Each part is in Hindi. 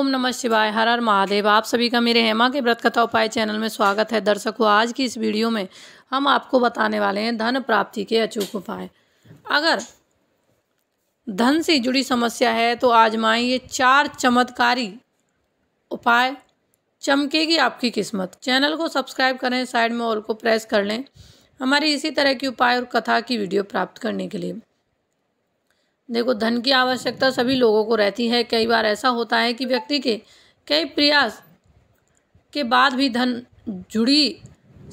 ओम नमः शिवाय हर हर महादेव आप सभी का मेरे हेमा के व्रत कथा उपाय चैनल में स्वागत है दर्शकों आज की इस वीडियो में हम आपको बताने वाले हैं धन प्राप्ति के अचूक उपाय अगर धन से जुड़ी समस्या है तो आजमाएं ये चार चमत्कारी उपाय चमकेगी आपकी किस्मत चैनल को सब्सक्राइब करें साइड में ऑल को प्रेस कर लें हमारी इसी तरह की उपाय और कथा की वीडियो प्राप्त करने के लिए देखो धन की आवश्यकता सभी लोगों को रहती है कई बार ऐसा होता है कि व्यक्ति के कई प्रयास के बाद भी धन जुड़ी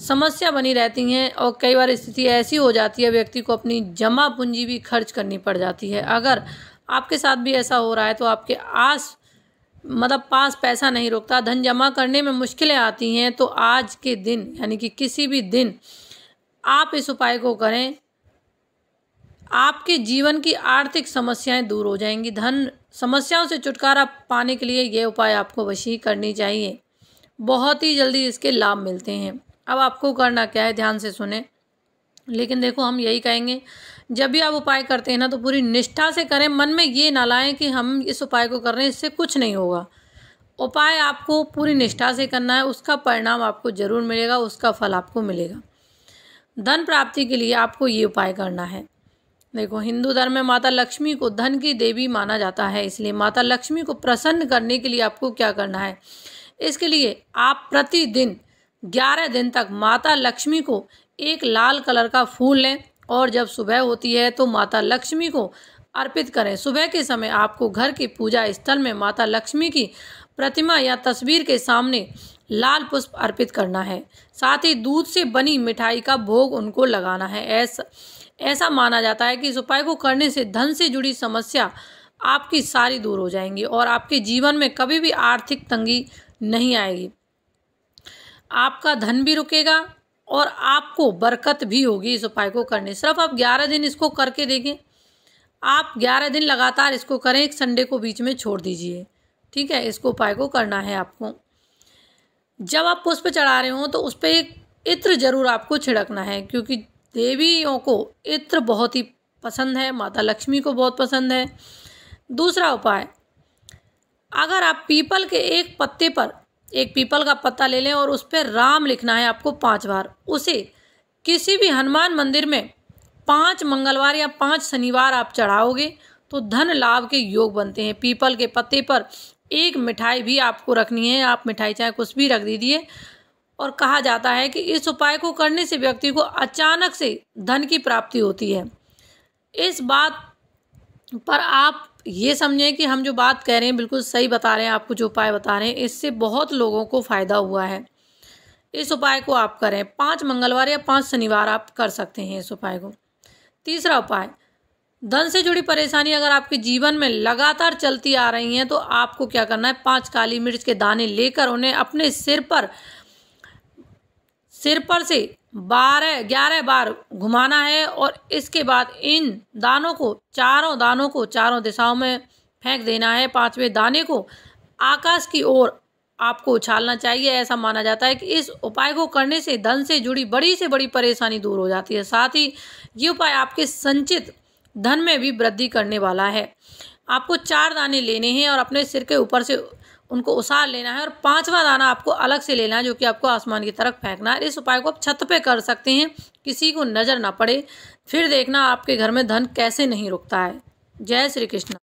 समस्या बनी रहती हैं और कई बार स्थिति ऐसी हो जाती है व्यक्ति को अपनी जमा पूंजी भी खर्च करनी पड़ जाती है अगर आपके साथ भी ऐसा हो रहा है तो आपके आस मतलब पास पैसा नहीं रुकता धन जमा करने में मुश्किलें आती हैं तो आज के दिन यानी कि किसी भी दिन आप इस उपाय को करें आपके जीवन की आर्थिक समस्याएं दूर हो जाएंगी धन समस्याओं से छुटकारा पाने के लिए ये उपाय आपको वशी करनी चाहिए बहुत ही जल्दी इसके लाभ मिलते हैं अब आपको करना क्या है ध्यान से सुने लेकिन देखो हम यही कहेंगे जब भी आप उपाय करते हैं ना तो पूरी निष्ठा से करें मन में ये ना लाएं कि हम इस उपाय को कर रहे हैं इससे कुछ नहीं होगा उपाय आपको पूरी निष्ठा से करना है उसका परिणाम आपको ज़रूर मिलेगा उसका फल आपको मिलेगा धन प्राप्ति के लिए आपको ये उपाय करना है देखो हिंदू धर्म में माता लक्ष्मी को धन की देवी माना जाता है इसलिए माता लक्ष्मी को प्रसन्न करने के लिए आपको क्या करना है इसके लिए आप प्रतिदिन ग्यारह दिन तक माता लक्ष्मी को एक लाल कलर का फूल लें और जब सुबह होती है तो माता लक्ष्मी को अर्पित करें सुबह के समय आपको घर के पूजा स्थल में माता लक्ष्मी की प्रतिमा या तस्वीर के सामने लाल पुष्प अर्पित करना है साथ ही दूध से बनी मिठाई का भोग उनको लगाना है ऐसा ऐसा माना जाता है कि इस उपाय को करने से धन से जुड़ी समस्या आपकी सारी दूर हो जाएंगी और आपके जीवन में कभी भी आर्थिक तंगी नहीं आएगी आपका धन भी रुकेगा और आपको बरकत भी होगी इस उपाय को करने सिर्फ आप ग्यारह दिन इसको करके देखें आप ग्यारह दिन लगातार इसको करें एक संडे को बीच में छोड़ दीजिए ठीक है इसको उपाय को करना है आपको जब आप पुष्प चढ़ा रहे हो तो उस पर एक इत्र ज़रूर आपको छिड़कना है क्योंकि देवियों को इत्र बहुत ही पसंद है माता लक्ष्मी को बहुत पसंद है दूसरा उपाय अगर आप पीपल के एक पत्ते पर एक पीपल का पत्ता ले लें और उस पर राम लिखना है आपको पांच बार उसे किसी भी हनुमान मंदिर में पांच मंगलवार या पांच शनिवार आप चढ़ाओगे तो धन लाभ के योग बनते हैं पीपल के पत्ते पर एक मिठाई भी आपको रखनी है आप मिठाई चाहे कुछ भी रख दीजिए और कहा जाता है कि इस उपाय को करने से व्यक्ति को अचानक से धन की प्राप्ति होती है इस बात पर आप ये समझें कि हम जो बात कह रहे हैं बिल्कुल सही बता रहे हैं आपको जो उपाय बता रहे हैं इससे बहुत लोगों को फ़ायदा हुआ है इस उपाय को आप करें पाँच मंगलवार या पाँच शनिवार आप कर सकते हैं इस उपाय को तीसरा उपाय धन से जुड़ी परेशानी अगर आपके जीवन में लगातार चलती आ रही हैं तो आपको क्या करना है पांच काली मिर्च के दाने लेकर उन्हें अपने सिर पर सिर पर से बारह ग्यारह बार घुमाना है और इसके बाद इन दानों को चारों दानों को चारों दिशाओं में फेंक देना है पांचवें दाने को आकाश की ओर आपको उछालना चाहिए ऐसा माना जाता है कि इस उपाय को करने से धन से जुड़ी बड़ी से बड़ी परेशानी दूर हो जाती है साथ ही ये उपाय आपके संचित धन में भी वृद्धि करने वाला है आपको चार दाने लेने हैं और अपने सिर के ऊपर से उनको उसार लेना है और पांचवा दाना आपको अलग से लेना है जो कि आपको आसमान की तरफ फेंकना है इस उपाय को आप छत पे कर सकते हैं किसी को नज़र ना पड़े फिर देखना आपके घर में धन कैसे नहीं रुकता है जय श्री कृष्ण